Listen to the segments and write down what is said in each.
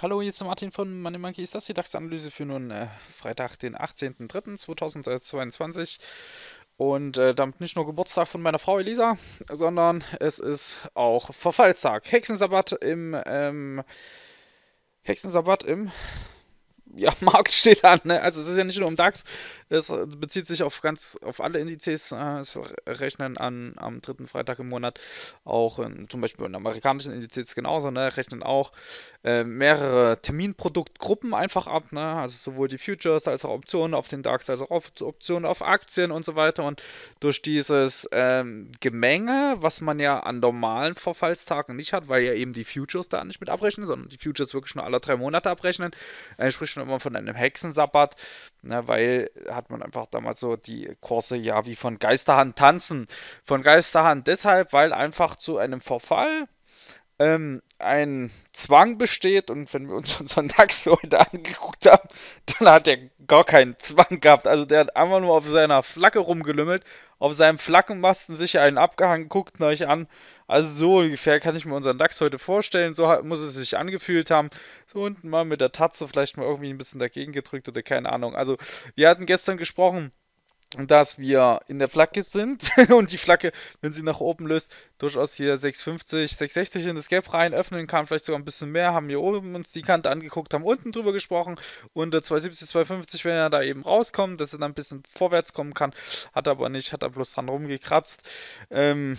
Hallo, hier ist der Martin von Money Monkey. Ist das die DAX-Analyse für nun äh, Freitag, den 18.03.2022? Und äh, damit nicht nur Geburtstag von meiner Frau Elisa, sondern es ist auch Verfallstag. Hexensabbat im ähm, Hexensabbat im ja, Markt steht an. Ne? Also es ist ja nicht nur um DAX, es bezieht sich auf ganz auf alle Indizes. Äh, es rechnen an, am dritten Freitag im Monat auch in, zum Beispiel in amerikanischen Indizes genauso, ne? rechnen auch äh, mehrere Terminproduktgruppen einfach ab. Ne? Also sowohl die Futures als auch Optionen auf den DAX, als auch auf, Optionen auf Aktien und so weiter. Und durch dieses ähm, Gemenge, was man ja an normalen Verfallstagen nicht hat, weil ja eben die Futures da nicht mit abrechnen, sondern die Futures wirklich nur alle drei Monate abrechnen, äh, sprich immer von einem Hexensabbat, ne, weil hat man einfach damals so die Kurse ja wie von Geisterhand tanzen. Von Geisterhand deshalb, weil einfach zu einem Verfall ähm, ein Zwang besteht und wenn wir uns unseren DAX heute angeguckt haben, dann hat er gar keinen Zwang gehabt. Also der hat einfach nur auf seiner Flagge rumgelümmelt, auf seinem Flaggenmasten sich einen abgehangen, guckt euch an also so ungefähr kann ich mir unseren Dachs heute vorstellen. So muss es sich angefühlt haben. So unten mal mit der Tatze vielleicht mal irgendwie ein bisschen dagegen gedrückt oder keine Ahnung. Also wir hatten gestern gesprochen dass wir in der Flagge sind und die Flagge, wenn sie nach oben löst, durchaus hier 650, 660 in das Gap rein öffnen kann, vielleicht sogar ein bisschen mehr, haben wir oben uns die Kante angeguckt, haben unten drüber gesprochen und 270, 250, wenn er da eben rauskommt, dass er dann ein bisschen vorwärts kommen kann, hat er aber nicht, hat er bloß dran rumgekratzt, ähm,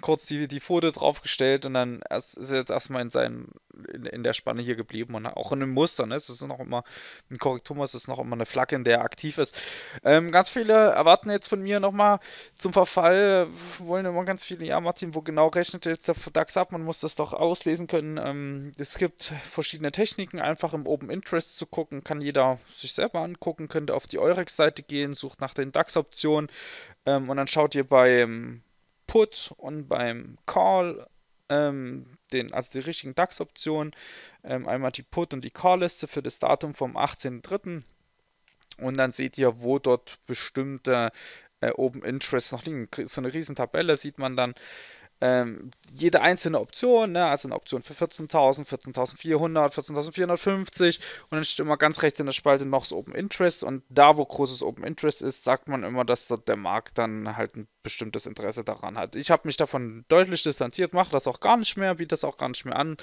kurz die, die Pfote draufgestellt und dann erst, ist er jetzt erstmal in, seinem, in, in der Spanne hier geblieben und auch in einem Muster, ne? es ist noch immer, ein Korrekturmuster ist noch immer eine Flagge, in der er aktiv ist. Ähm, ganz viele erwarten jetzt von mir nochmal zum Verfall, wollen immer ganz viele, ja Martin, wo genau rechnet jetzt der DAX ab? Man muss das doch auslesen können. Ähm, es gibt verschiedene Techniken, einfach im Open Interest zu gucken, kann jeder sich selber angucken, könnte auf die Eurex-Seite gehen, sucht nach den DAX-Optionen ähm, und dann schaut ihr beim Put und beim Call ähm, den, also die richtigen DAX-Optionen, ähm, einmal die Put- und die Call-Liste für das Datum vom 18.03. Und dann seht ihr, wo dort bestimmte äh, Open Interests noch liegen. So eine riesen Tabelle sieht man dann. Ähm, jede einzelne Option, ne? also eine Option für 14.000, 14.400, 14.450 und dann steht immer ganz rechts in der Spalte noch das Open Interest und da, wo großes Open Interest ist, sagt man immer, dass dort der Markt dann halt ein bestimmtes Interesse daran hat. Ich habe mich davon deutlich distanziert, mache das auch gar nicht mehr, biete das auch gar nicht mehr an,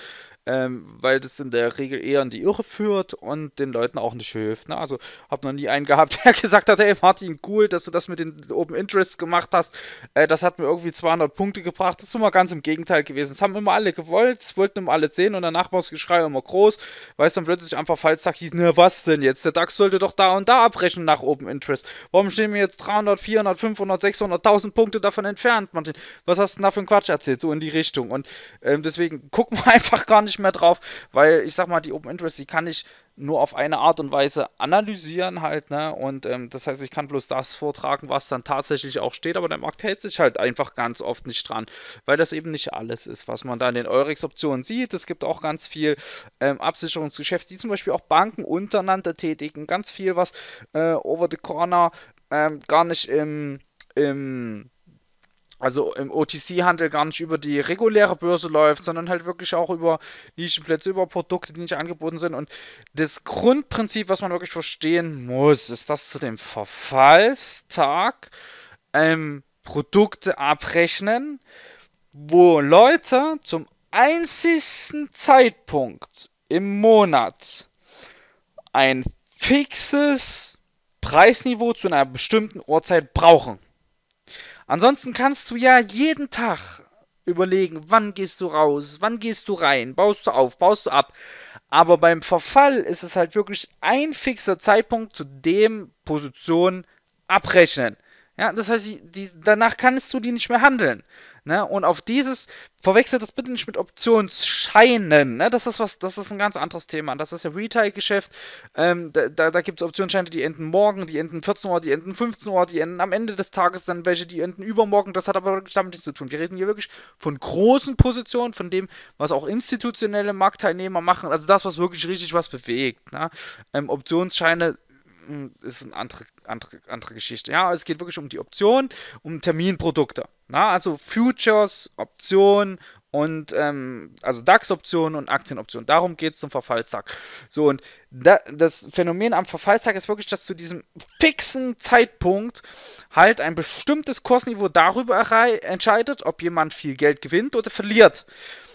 ähm, weil das in der Regel eher in die Irre führt und den Leuten auch nicht hilft. Ne? Also habe noch nie einen gehabt, der gesagt hat, hey Martin, cool, dass du das mit den Open Interests gemacht hast, äh, das hat mir irgendwie 200 Punkte gebracht, das ist immer ganz im Gegenteil gewesen. Das haben immer alle gewollt, es wollten immer alle sehen und danach war das Geschrei immer groß, weil es dann plötzlich einfach Fallstag hieß, na was denn jetzt, der DAX sollte doch da und da abbrechen nach Open Interest. Warum stehen mir jetzt 300, 400, 500, 600.000 1000 Punkte davon entfernt, Martin. Was hast du denn da für einen Quatsch erzählt? So in die Richtung. Und ähm, deswegen gucken wir einfach gar nicht mehr drauf, weil ich sag mal, die Open Interest, die kann ich nur auf eine Art und Weise analysieren halt, ne? Und ähm, das heißt, ich kann bloß das vortragen, was dann tatsächlich auch steht, aber der Markt hält sich halt einfach ganz oft nicht dran, weil das eben nicht alles ist, was man da in den Eurex-Optionen sieht. Es gibt auch ganz viel ähm, Absicherungsgeschäft, die zum Beispiel auch Banken untereinander tätigen, ganz viel, was äh, over the corner ähm, gar nicht im im, also im OTC-Handel gar nicht über die reguläre Börse läuft, sondern halt wirklich auch über Nischenplätze, über Produkte, die nicht angeboten sind. Und das Grundprinzip, was man wirklich verstehen muss, ist, dass zu dem Verfallstag ähm, Produkte abrechnen, wo Leute zum einzigsten Zeitpunkt im Monat ein fixes Preisniveau zu einer bestimmten Uhrzeit brauchen. Ansonsten kannst du ja jeden Tag überlegen, wann gehst du raus, wann gehst du rein, baust du auf, baust du ab. Aber beim Verfall ist es halt wirklich ein fixer Zeitpunkt, zu dem Position abrechnen. Ja, das heißt, die, die, danach kannst du die nicht mehr handeln. Ne? Und auf dieses, verwechselt das bitte nicht mit Optionsscheinen. Ne? Das, ist was, das ist ein ganz anderes Thema. Das ist ja Retail-Geschäft. Ähm, da da, da gibt es Optionsscheine, die enden morgen, die enden 14 Uhr, die enden 15 Uhr, die enden am Ende des Tages, dann welche, die enden übermorgen. Das hat aber wirklich damit nichts zu tun. Wir reden hier wirklich von großen Positionen, von dem, was auch institutionelle Marktteilnehmer machen. Also das, was wirklich richtig was bewegt. Ne? Ähm, Optionsscheine hm, ist eine andere, andere, andere Geschichte. Ja, es geht wirklich um die Option, um Terminprodukte. Na, also Futures, Optionen und ähm, also DAX-Optionen und Aktienoptionen. Darum geht es zum Verfallstag. So, und da, das Phänomen am Verfallstag ist wirklich, dass zu diesem fixen Zeitpunkt halt ein bestimmtes Kursniveau darüber entscheidet, ob jemand viel Geld gewinnt oder verliert.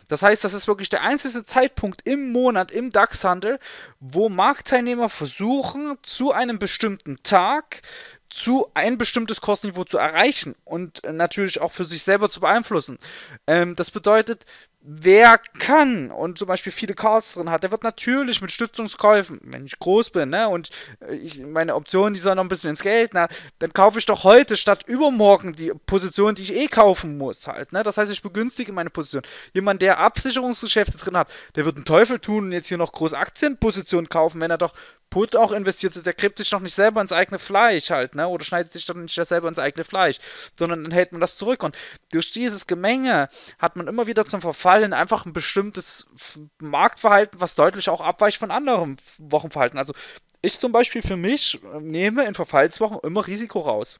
Das heißt, das ist wirklich der einzige Zeitpunkt im Monat im DAX-Handel, wo Marktteilnehmer versuchen, zu einem bestimmten Tag zu ein bestimmtes Kursniveau zu erreichen und äh, natürlich auch für sich selber zu beeinflussen. Ähm, das bedeutet, wer kann und zum Beispiel viele Cards drin hat, der wird natürlich mit Stützungskäufen, wenn ich groß bin, ne, und äh, ich, meine Optionen, die sollen noch ein bisschen ins Geld, na, dann kaufe ich doch heute statt übermorgen die Position, die ich eh kaufen muss, halt, ne, das heißt, ich begünstige meine Position. Jemand, der Absicherungsgeschäfte drin hat, der wird einen Teufel tun und jetzt hier noch große Aktienpositionen kaufen, wenn er doch Put auch investiert ist, der kriegt sich noch nicht selber ins eigene Fleisch halt, ne, oder schneidet sich dann nicht selber ins eigene Fleisch, sondern dann hält man das zurück und durch dieses Gemenge hat man immer wieder zum Verfall Italien einfach ein bestimmtes Marktverhalten, was deutlich auch abweicht von anderen Wochenverhalten. Also ich zum Beispiel für mich äh, nehme in Verfallswochen immer Risiko raus.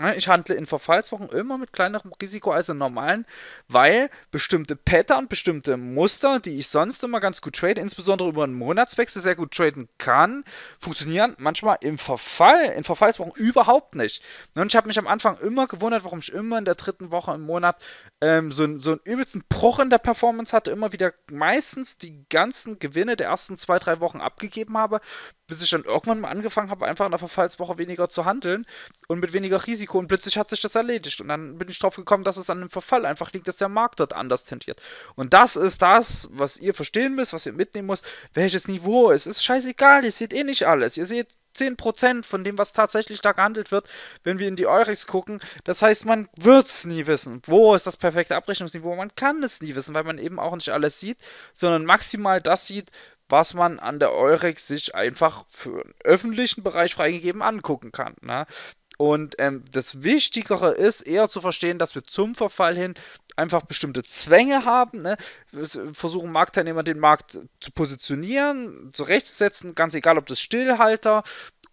Ne, ich handle in Verfallswochen immer mit kleinerem Risiko als in normalen, weil bestimmte Pattern, bestimmte Muster, die ich sonst immer ganz gut trade, insbesondere über einen Monatswechsel sehr gut traden kann, funktionieren manchmal im Verfall, in Verfallswochen überhaupt nicht. Ne, und ich habe mich am Anfang immer gewundert, warum ich immer in der dritten Woche im Monat ähm, so, so einen übelsten Bruch in der Performance hatte, immer wieder meistens die ganzen Gewinne der ersten zwei, drei Wochen abgegeben habe, bis ich dann irgendwann mal angefangen habe, einfach in der Verfallswoche weniger zu handeln und mit weniger Risiko und plötzlich hat sich das erledigt. Und dann bin ich drauf gekommen, dass es an dem Verfall einfach liegt, dass der Markt dort anders tendiert. Und das ist das, was ihr verstehen müsst, was ihr mitnehmen müsst, welches Niveau es ist. Scheißegal, ihr seht eh nicht alles. Ihr seht 10% von dem, was tatsächlich da gehandelt wird, wenn wir in die Eurex gucken. Das heißt, man wird es nie wissen. Wo ist das perfekte Abrechnungsniveau? Man kann es nie wissen, weil man eben auch nicht alles sieht, sondern maximal das sieht, was man an der Eurex sich einfach für den öffentlichen Bereich freigegeben angucken kann. Ne? Und ähm, das Wichtigere ist eher zu verstehen, dass wir zum Verfall hin einfach bestimmte Zwänge haben. Ne? Wir äh, versuchen Marktteilnehmer den Markt zu positionieren, zurechtzusetzen, ganz egal, ob das Stillhalter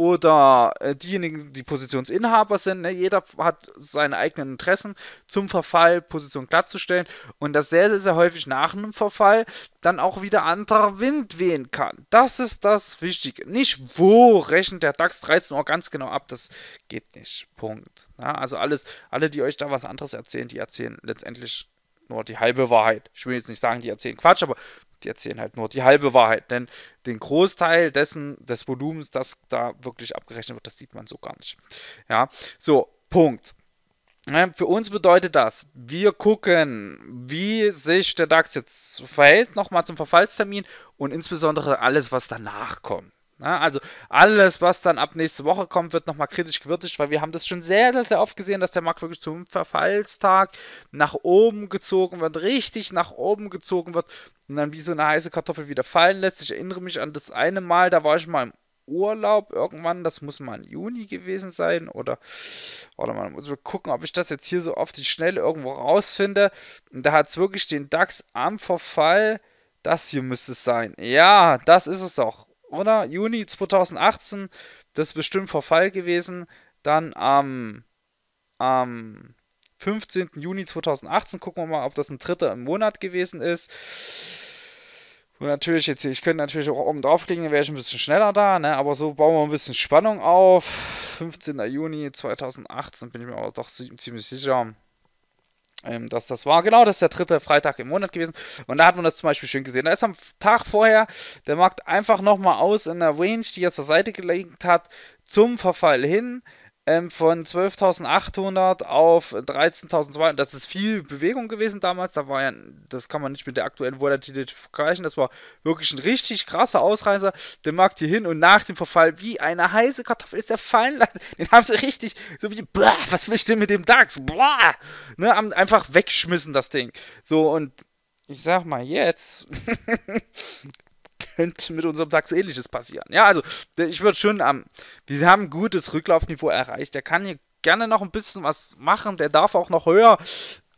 oder äh, diejenigen, die Positionsinhaber sind. Ne? Jeder hat seine eigenen Interessen zum Verfall, Position glattzustellen und dass sehr, sehr, sehr häufig nach einem Verfall dann auch wieder anderer Wind wehen kann. Das ist das Wichtige. Nicht wo rechnet der DAX 13 Uhr ganz genau ab, das geht nicht. Punkt. Ja, also alles, alle, die euch da was anderes erzählen, die erzählen letztendlich nur die halbe Wahrheit. Ich will jetzt nicht sagen, die erzählen Quatsch, aber die erzählen halt nur die halbe Wahrheit. Denn den Großteil dessen, des Volumens, das da wirklich abgerechnet wird, das sieht man so gar nicht. Ja, so, Punkt. Für uns bedeutet das, wir gucken, wie sich der DAX jetzt verhält, nochmal zum Verfallstermin und insbesondere alles, was danach kommt. also alles, was dann ab nächste Woche kommt, wird nochmal kritisch gewürdigt, weil wir haben das schon sehr, sehr oft gesehen, dass der Markt wirklich zum Verfallstag nach oben gezogen wird, richtig nach oben gezogen wird und dann wie so eine heiße Kartoffel wieder fallen lässt. Ich erinnere mich an das eine Mal, da war ich mal im Urlaub irgendwann, das muss mal im Juni gewesen sein oder, oder man muss mal gucken, ob ich das jetzt hier so auf die Schnelle irgendwo rausfinde. Und da hat es wirklich den DAX am Verfall. Das hier müsste es sein. Ja, das ist es doch. Oder? Juni 2018, das ist bestimmt Verfall gewesen. Dann am, am 15. Juni 2018, gucken wir mal, ob das ein dritter im Monat gewesen ist. Nur natürlich jetzt hier, ich könnte natürlich auch oben draufklicken, dann wäre ich ein bisschen schneller da, ne? aber so bauen wir ein bisschen Spannung auf. 15. Juni 2018 bin ich mir aber doch ziemlich sicher. Ähm, dass das war. Genau, das ist der dritte Freitag im Monat gewesen. Und da hat man das zum Beispiel schön gesehen. Da ist am Tag vorher der Markt einfach nochmal aus in der Range, die er zur Seite gelegt hat, zum Verfall hin ähm, von 12.800 auf 13.200. Das ist viel Bewegung gewesen damals. Da war ja, das kann man nicht mit der aktuellen Volatilität vergleichen. Das war wirklich ein richtig krasser Ausreißer. Der Markt hier hin und nach dem Verfall wie eine heiße Kartoffel ist der fallen lassen. Den haben sie richtig, so wie, blah, was will ich denn mit dem DAX? Blah, ne, haben einfach wegschmissen das Ding. So und ich sag mal jetzt könnte mit unserem DAX ähnliches passieren. Ja, also ich würde schon am, ähm, wir haben ein gutes Rücklaufniveau erreicht. Der kann hier gerne noch ein bisschen was machen, der darf auch noch höher.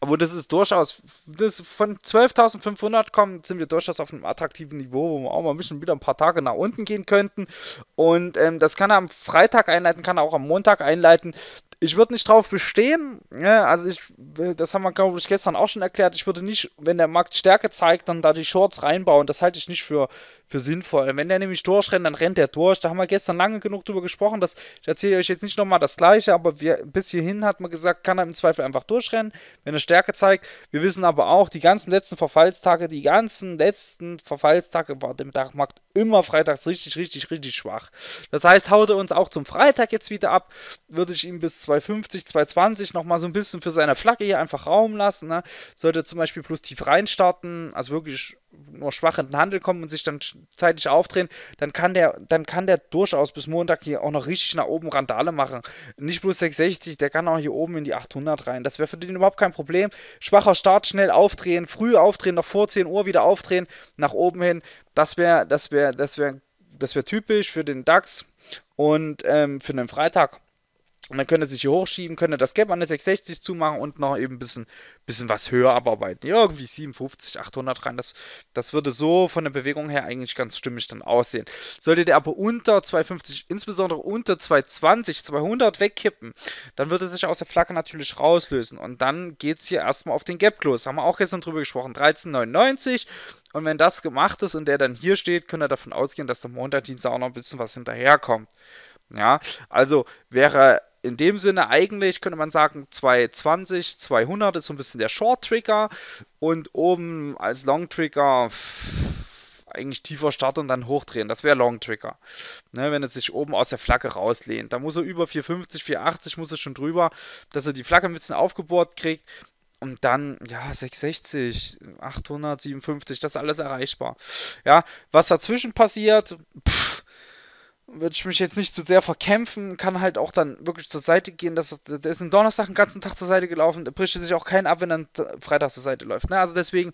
Aber das ist durchaus, das von 12.500 kommen, sind wir durchaus auf einem attraktiven Niveau, wo wir auch mal ein bisschen wieder ein paar Tage nach unten gehen könnten. Und ähm, das kann er am Freitag einleiten, kann er auch am Montag einleiten ich würde nicht drauf bestehen. Ja, ne? also ich, äh, das haben wir, glaube ich, gestern auch schon erklärt. Ich würde nicht, wenn der Markt Stärke zeigt, dann da die Shorts reinbauen. Das halte ich nicht für, für sinnvoll. Wenn der nämlich durchrennt, dann rennt der durch. Da haben wir gestern lange genug drüber gesprochen. Das, ich erzähle euch jetzt nicht nochmal das Gleiche, aber wir, bis hierhin hat man gesagt, kann er im Zweifel einfach durchrennen, wenn er Stärke zeigt. Wir wissen aber auch, die ganzen letzten Verfallstage, die ganzen letzten Verfallstage war der Markt immer freitags richtig, richtig, richtig schwach. Das heißt, haut er uns auch zum Freitag jetzt wieder ab, würde ich ihm bis 2,50, 2,20 nochmal so ein bisschen für seine Flagge hier einfach Raum lassen. Ne? Sollte zum Beispiel plus tief reinstarten, also wirklich nur schwach in den Handel kommen und sich dann zeitlich aufdrehen, dann kann der, dann kann der durchaus bis Montag hier auch noch richtig nach oben Randale machen. Nicht bloß 660, der kann auch hier oben in die 800 rein. Das wäre für den überhaupt kein Problem. Schwacher Start, schnell aufdrehen, früh aufdrehen, noch vor 10 Uhr wieder aufdrehen, nach oben hin. Das wäre, das wäre, das wäre, das wäre typisch für den DAX und ähm, für den Freitag. Und dann könnte ihr sich hier hochschieben, könnte das Gap an der 660 zumachen und noch eben ein bisschen, bisschen was höher abarbeiten. Ja, irgendwie 750, 800 rein. Das, das würde so von der Bewegung her eigentlich ganz stimmig dann aussehen. Solltet ihr aber unter 250, insbesondere unter 220, 200 wegkippen, dann würde es sich aus der Flagge natürlich rauslösen. Und dann geht es hier erstmal auf den Gap los. Haben wir auch gestern drüber gesprochen. 13,99. Und wenn das gemacht ist und der dann hier steht, könnt ihr davon ausgehen, dass der Montag, Dienstag auch noch ein bisschen was hinterherkommt. Ja, also wäre in dem Sinne eigentlich könnte man sagen 220, 200 ist so ein bisschen der Short Trigger und oben als Long Trigger eigentlich tiefer starten und dann hochdrehen. Das wäre Long Trigger. Ne, wenn er sich oben aus der Flagge rauslehnt. Da muss er über 450, 480 muss er schon drüber, dass er die Flagge ein bisschen aufgebohrt kriegt. Und dann, ja, 660, 800, 57, das ist alles erreichbar. Ja, was dazwischen passiert, pff, würde ich mich jetzt nicht zu sehr verkämpfen, kann halt auch dann wirklich zur Seite gehen. Das, der ist am Donnerstag den ganzen Tag zur Seite gelaufen, da bricht sich auch keinen ab, wenn er Freitag zur Seite läuft. Ne? Also deswegen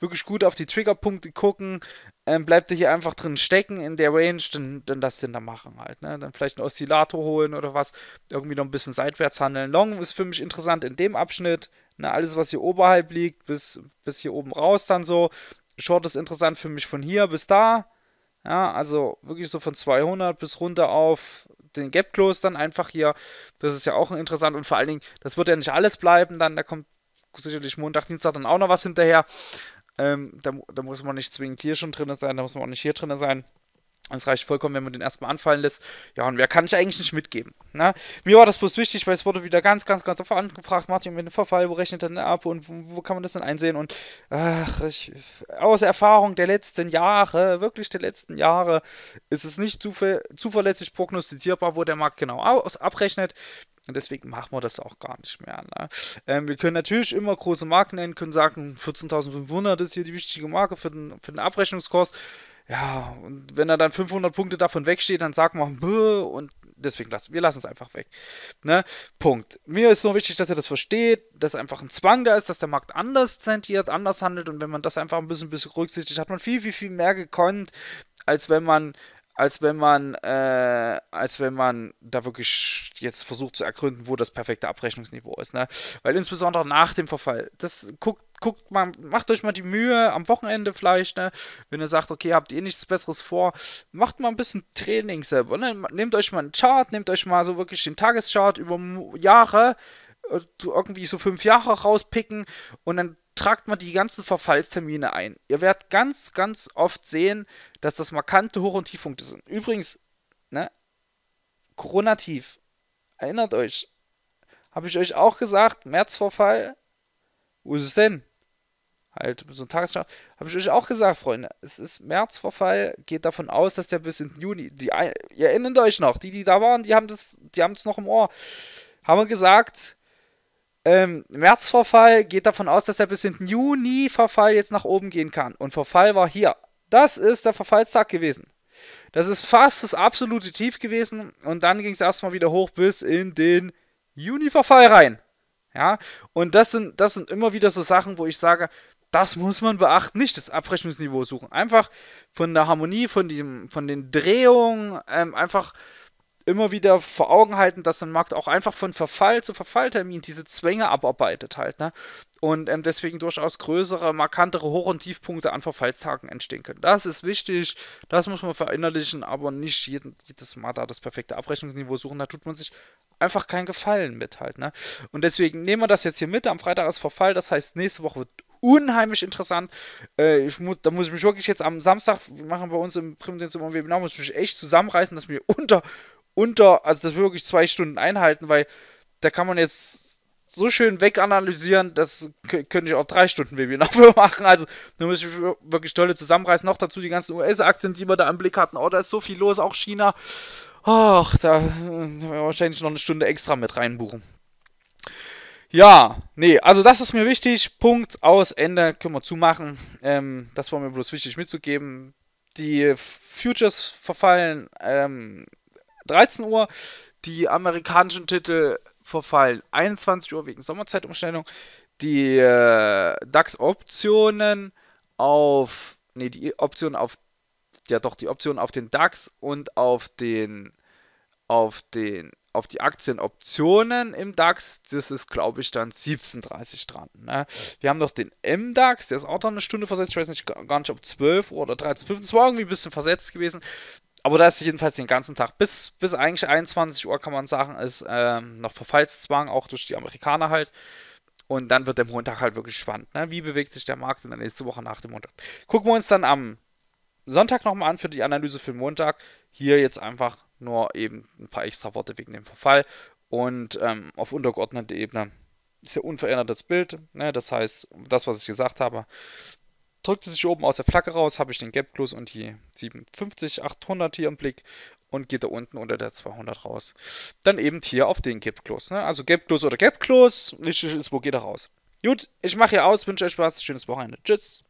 wirklich gut auf die Triggerpunkte gucken, ähm, bleibt ihr hier einfach drin stecken in der Range, dann, dann das denn da machen halt. Ne? Dann vielleicht einen Oszillator holen oder was, irgendwie noch ein bisschen seitwärts handeln. Long ist für mich interessant in dem Abschnitt. Ne? Alles, was hier oberhalb liegt, bis, bis hier oben raus dann so. Short ist interessant für mich von hier bis da ja, also wirklich so von 200 bis runter auf den Gap Close dann einfach hier. Das ist ja auch interessant und vor allen Dingen, das wird ja nicht alles bleiben, dann da kommt sicherlich Montag, Dienstag dann auch noch was hinterher. Ähm, da, da muss man nicht zwingend hier schon drin sein, da muss man auch nicht hier drin sein. Es reicht vollkommen, wenn man den erstmal anfallen lässt. Ja, und mehr kann ich eigentlich nicht mitgeben. Ne? Mir war das bloß wichtig, weil es wurde wieder ganz, ganz, ganz oft angefragt, Martin, mit dem Verfall, wo rechnet denn ab und wo, wo, kann man das denn einsehen? Und ach, ich, aus Erfahrung der letzten Jahre, wirklich der letzten Jahre, ist es nicht zuver zuverlässig prognostizierbar, wo der Markt genau abrechnet. Und deswegen machen wir das auch gar nicht mehr. Ne? Ähm, wir können natürlich immer große Marken nennen, können sagen, 14.500 ist hier die wichtige Marke für den, für den Abrechnungskurs ja, und wenn er dann 500 Punkte davon wegsteht, dann sagt man, Bö, und deswegen lassen wir es einfach weg. Ne? Punkt. Mir ist nur wichtig, dass ihr das versteht, dass einfach ein Zwang da ist, dass der Markt anders sentiert, anders handelt und wenn man das einfach ein bisschen, bisschen berücksichtigt, hat man viel, viel, viel mehr gekonnt, als wenn man als wenn man, äh, als wenn man da wirklich jetzt versucht zu ergründen, wo das perfekte Abrechnungsniveau ist. Ne? Weil insbesondere nach dem Verfall, das guckt guckt mal, macht euch mal die Mühe am Wochenende vielleicht, ne? Wenn ihr sagt, okay, habt ihr nichts Besseres vor, macht mal ein bisschen Training selber. Ne? Nehmt euch mal einen Chart, nehmt euch mal so wirklich den Tageschart über Jahre, äh, irgendwie so fünf Jahre rauspicken und dann tragt mal die ganzen Verfallstermine ein. Ihr werdet ganz, ganz oft sehen, dass das markante Hoch- und Tiefpunkte sind. Übrigens, ne? Corona-Tief. Erinnert euch. Habe ich euch auch gesagt, Märzverfall. Wo ist es denn? halt so ein Tagesstart. Habe ich euch auch gesagt, Freunde, es ist Märzverfall, geht davon aus, dass der bis in Juni, die, ihr erinnert euch noch, die, die da waren, die haben das, die haben es noch im Ohr, haben wir gesagt, ähm, Märzverfall geht davon aus, dass der bis in Juni Verfall jetzt nach oben gehen kann. Und Verfall war hier. Das ist der Verfallstag gewesen. Das ist fast das absolute Tief gewesen und dann ging es erstmal wieder hoch bis in den Juni-Verfall rein. Ja, und das sind, das sind immer wieder so Sachen, wo ich sage, das muss man beachten, nicht das Abrechnungsniveau suchen. Einfach von der Harmonie, von, dem, von den Drehungen, ähm, einfach immer wieder vor Augen halten, dass ein Markt auch einfach von Verfall zu Verfalltermin diese Zwänge abarbeitet halt. Ne? Und ähm, deswegen durchaus größere, markantere Hoch- und Tiefpunkte an Verfallstagen entstehen können. Das ist wichtig, das muss man verinnerlichen, aber nicht jeden, jedes Mal da das perfekte Abrechnungsniveau suchen. Da tut man sich einfach keinen Gefallen mit halt. Ne? Und deswegen nehmen wir das jetzt hier mit. Am Freitag ist Verfall, das heißt, nächste Woche wird unheimlich interessant. Äh, ich mu da muss ich mich wirklich jetzt am Samstag, wir machen bei uns im Primdienst im Webinar, muss ich mich echt zusammenreißen, dass wir unter, unter, also dass wir wirklich zwei Stunden einhalten, weil da kann man jetzt so schön weganalysieren, das könnte ich auch drei Stunden Webinar für machen. Also da muss ich mich wirklich tolle zusammenreißen. Noch dazu die ganzen US-Aktien, die wir da im Blick hatten. Oh, da ist so viel los, auch China. Ach, da werden äh, wir wahrscheinlich noch eine Stunde extra mit reinbuchen. Ja, nee, also das ist mir wichtig. Punkt, aus, Ende, können wir zumachen. Ähm, das war mir bloß wichtig mitzugeben. Die Futures verfallen ähm, 13 Uhr, die amerikanischen Titel verfallen 21 Uhr wegen Sommerzeitumstellung. Die äh, DAX-Optionen auf, nee, die Option auf, ja doch, die Option auf den DAX und auf den, auf den auf die Aktienoptionen im DAX, das ist glaube ich dann 17.30 dran. Ne? Wir haben noch den MDAX, der ist auch noch eine Stunde versetzt, ich weiß nicht gar nicht, ob 12 oder 13.15, das war irgendwie ein bisschen versetzt gewesen. Aber da ist jedenfalls den ganzen Tag bis, bis eigentlich 21 Uhr, kann man sagen, ist ähm, noch Verfallszwang, auch durch die Amerikaner halt. Und dann wird der Montag halt wirklich spannend. Ne? Wie bewegt sich der Markt in der nächsten Woche nach dem Montag? Gucken wir uns dann am Sonntag nochmal an für die Analyse für den Montag. Hier jetzt einfach nur eben ein paar extra Worte wegen dem Verfall. Und ähm, auf untergeordneter Ebene ist ja unverändert das Bild. Ne? Das heißt, das, was ich gesagt habe, drückte sich oben aus der Flagge raus, habe ich den Gap Plus und die 750, 800 hier im Blick und geht da unten unter der 200 raus. Dann eben hier auf den Gap Plus. Ne? Also Gap Plus oder Gap Plus, wichtig ist, wo geht er raus. Gut, ich mache hier aus, wünsche euch Spaß, schönes Wochenende. Tschüss.